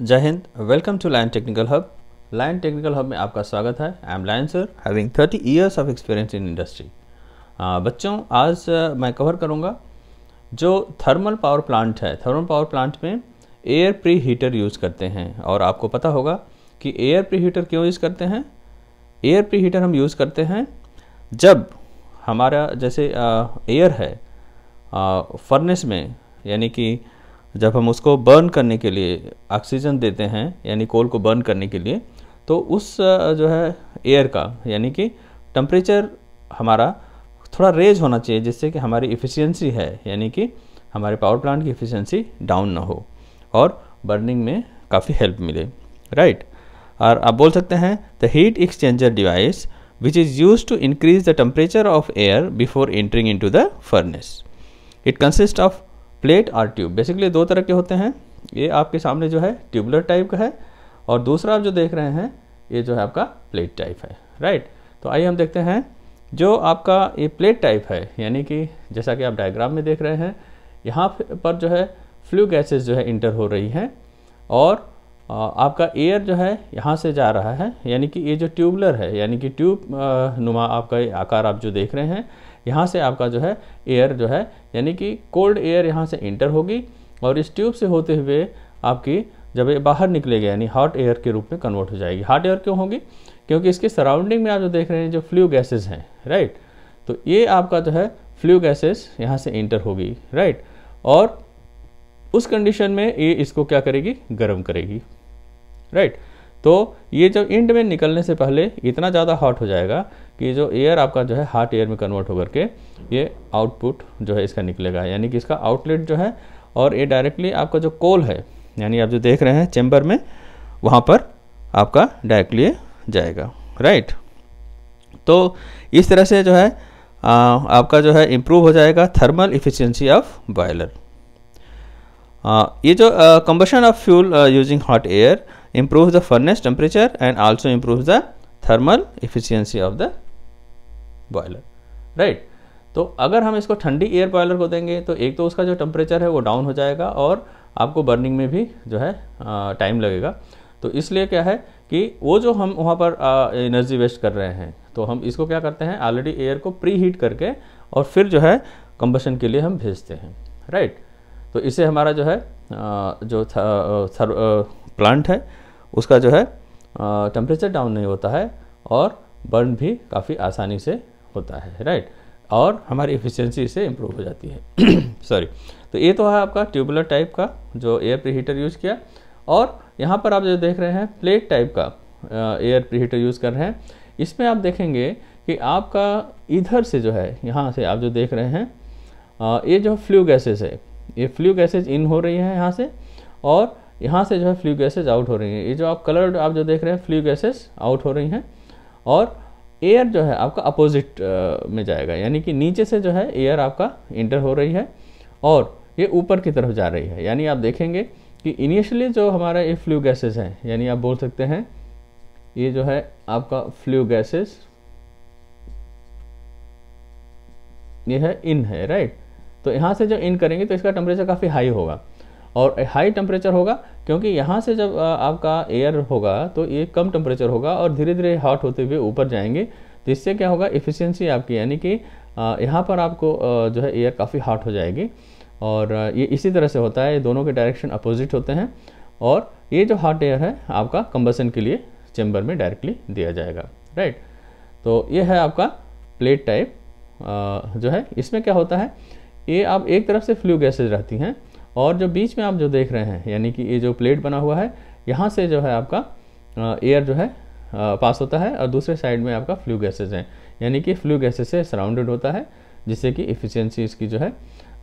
जय हिंद welcome to line technical hub line technical hub में आपका स्वागत है I am line sir having thirty years of experience in industry बच्चों आज मैं कवर करूँगा जो थर्मल पावर प्लांट है थर्मल पावर प्लांट में एयर प्री हीटर यूज़ करते हैं और आपको पता होगा कि एयर प्री हीटर क्यों यूज़ करते हैं एयर प्री हीटर हम यूज़ करते हैं जब हमारा जैसे एयर है फर्नेस में यानी कि जब हम उसको बर्न करने के लिए ऑक्सीजन देते हैं यानी कोल को बर्न करने के लिए तो उस जो है एयर का यानी कि टम्परेचर हमारा थोड़ा रेज होना चाहिए जिससे कि हमारी इफ़िशियंसी है यानी कि हमारे पावर प्लांट की इफ़िशियंसी डाउन ना हो और बर्निंग में काफ़ी हेल्प मिले राइट और आप बोल सकते हैं the heat exchanger device which is use to increase the temperature of air before entering into the furnace it consist of plate और ट्यूब बेसिकली दो तरह के होते हैं ये आपके सामने जो है ट्यूबलर टाइप का है और दूसरा आप जो देख रहे हैं ये जो है आपका प्लेट टाइप है राइट तो आइए हम देखते हैं जो आपका ये प्लेट टाइप है यानी कि जैसा कि आप डायग्राम में देख रहे हैं यहाँ पर जो है फ्लू गैसेस जो है इंटर हो रही हैं और आपका एयर जो है यहाँ से जा रहा है यानी कि ये जो ट्यूबलर है यानी कि ट्यूब नुमा आपका आकार आप जो देख रहे हैं यहाँ से आपका जो है एयर जो है यानी कि कोल्ड एयर यहाँ से इंटर होगी और इस ट्यूब से होते हुए आपकी जब ये बाहर निकलेगा यानी हॉट एयर के रूप में कन्वर्ट हो जाएगी हॉट एयर क्यों होगी क्योंकि इसके सराउंडिंग में आप जो देख रहे हैं जो फ्लू गैसेज हैं राइट तो ये आपका जो है फ्लू गैसेस यहाँ से इंटर होगी राइट और उस कंडीशन में ये इसको क्या करेगी गर्म करेगी राइट तो ये जब इंड में निकलने से पहले इतना ज़्यादा हॉट हो जाएगा कि जो एयर आपका जो है हार्ट एयर में कन्वर्ट होकर के ये आउटपुट जो है इसका निकलेगा यानी कि इसका आउटलेट जो है और ये डायरेक्टली आपका जो कोल है यानी आप जो देख रहे हैं चैम्बर में वहाँ पर आपका डायरेक्टली जाएगा राइट तो इस तरह से जो है आ, आपका जो है इम्प्रूव हो जाएगा थर्मल इफिशेंसी ऑफ बॉयलर ये जो combustion of fuel using hot air improves the furnace temperature and also improves the thermal efficiency of the boiler right तो अगर हम इसको ठंडी एयर बॉयलर को देंगे तो एक तो उसका जो टेम्परेचर है वो डाउन हो जाएगा और आपको बर्निंग में भी जो है टाइम लगेगा तो इसलिए क्या है कि वो जो हम वहाँ पर एनर्जी वेस्ट कर रहे हैं तो हम इसको क्या करते हैं ऑलरेडी एयर को प्री हीट करके और फिर जो है कम्बशन के लिए हम भेजते हैं राइट तो इसे हमारा जो है आ, जो था, थर, प्लांट है उसका जो है टेम्परेचर डाउन नहीं होता है और बर्न भी काफ़ी आसानी से होता है राइट और हमारी एफिशिएंसी इसे इम्प्रूव हो जाती है सॉरी तो ये तो है आपका ट्यूबुलर टाइप का जो एयर प्री हीटर यूज़ किया और यहाँ पर आप जो देख रहे हैं प्लेट टाइप का एयर प्री हीटर यूज़ कर रहे हैं इसमें आप देखेंगे कि आपका इधर से जो है यहाँ से आप जो देख रहे हैं आ, ये जो फ्लू गैसेज है ये फ्लू गैसेज इन हो रही है यहाँ से और यहाँ से जो है फ्लू गैसेज आउट हो रही हैं ये जो आप कलर्ड आप जो देख रहे हैं फ्लू गैसेज आउट हो रही हैं और एयर जो है आपका अपोजिट में जाएगा यानी कि नीचे से जो है एयर आपका इंटर हो रही है और ये ऊपर की तरफ जा रही है यानी आप देखेंगे कि इनिशियली जो हमारा ये फ्लू गैसेज हैं यानी आप बोल सकते हैं ये जो है आपका फ्लू गैसेज ये है इन है राइट तो यहाँ से जो इन करेंगे तो इसका टेम्परेचर काफ़ी हाई होगा और हाई टेम्परेचर होगा क्योंकि यहाँ से जब आपका एयर होगा तो ये कम टेम्परेचर होगा और धीरे धीरे हॉट होते हुए ऊपर जाएंगे तो इससे क्या होगा इफ़िशियंसी आपकी यानी कि यहाँ पर आपको जो है एयर काफ़ी हॉट हो जाएगी और ये इसी तरह से होता है ये दोनों के डायरेक्शन अपोजिट होते हैं और ये जो हॉट एयर है आपका कंबसन के लिए चेम्बर में डायरेक्टली दिया जाएगा राइट तो ये है आपका प्लेट टाइप जो है इसमें क्या होता है ये आप एक तरफ से फ्लू गैसेज रहती हैं और जो बीच में आप जो देख रहे हैं यानी कि ये जो प्लेट बना हुआ है यहाँ से जो है आपका एयर जो है पास होता है और दूसरे साइड में आपका फ्लू गैसेज हैं यानी कि फ्लू गैसेज से सराउंडेड होता है जिससे कि इफ़िशेंसी इसकी जो है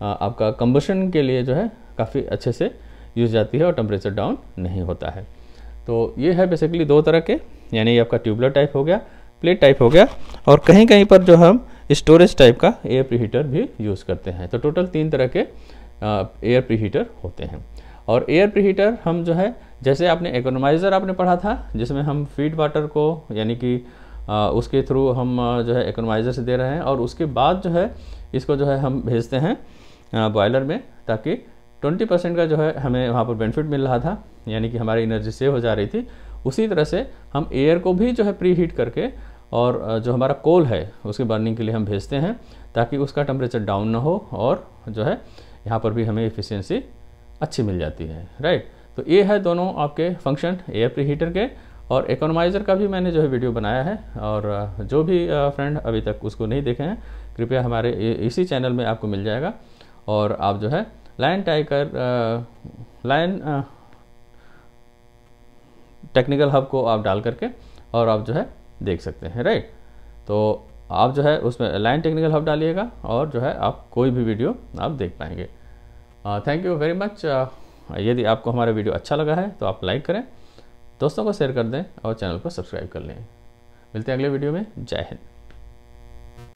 आपका कम्बशन के लिए जो है काफ़ी अच्छे से यूज जाती है और टेम्परेचर डाउन नहीं होता है तो ये है बेसिकली दो तरह के यानी आपका ट्यूबलर टाइप हो गया प्लेट टाइप हो गया और कहीं कहीं पर जो हम स्टोरेज टाइप का एयर प्री हीटर भी यूज़ करते हैं तो टोटल तीन तरह के एयर प्रीहीटर होते हैं और एयर प्रीहीटर हम जो है जैसे आपने इकोनोमाइज़र आपने पढ़ा था जिसमें हम फीड वाटर को यानी कि उसके थ्रू हम जो है इकोनोमाइज़र से दे रहे हैं और उसके बाद जो है इसको जो है हम भेजते हैं बॉयलर में ताकि 20 परसेंट का जो है हमें वहाँ पर बेनिफिट मिल रहा था यानी कि हमारी एनर्जी सेव हो जा रही थी उसी तरह से हम एयर को भी जो है प्री हीट करके और जो हमारा कोल है उसके बर्निंग के लिए हम भेजते हैं ताकि उसका टेम्परेचर डाउन ना हो और जो है यहाँ पर भी हमें एफिशिएंसी अच्छी मिल जाती है राइट तो ये है दोनों आपके फंक्शन एयर प्री हीटर के और इकोनोमाइज़र का भी मैंने जो है वीडियो बनाया है और uh, जो भी फ्रेंड uh, अभी तक उसको नहीं देखे हैं कृपया हमारे इसी चैनल में आपको मिल जाएगा और आप जो है लाइन टाइकर लाइन टेक्निकल हब को आप डाल करके और आप जो है देख सकते हैं राइट तो आप जो है उसमें लाइन टेक्निकल हब डालिएगा और जो है आप कोई भी वीडियो आप देख पाएंगे थैंक यू वेरी मच यदि आपको हमारा वीडियो अच्छा लगा है तो आप लाइक करें दोस्तों को शेयर कर दें और चैनल को सब्सक्राइब कर लें मिलते हैं अगले वीडियो में जय हिंद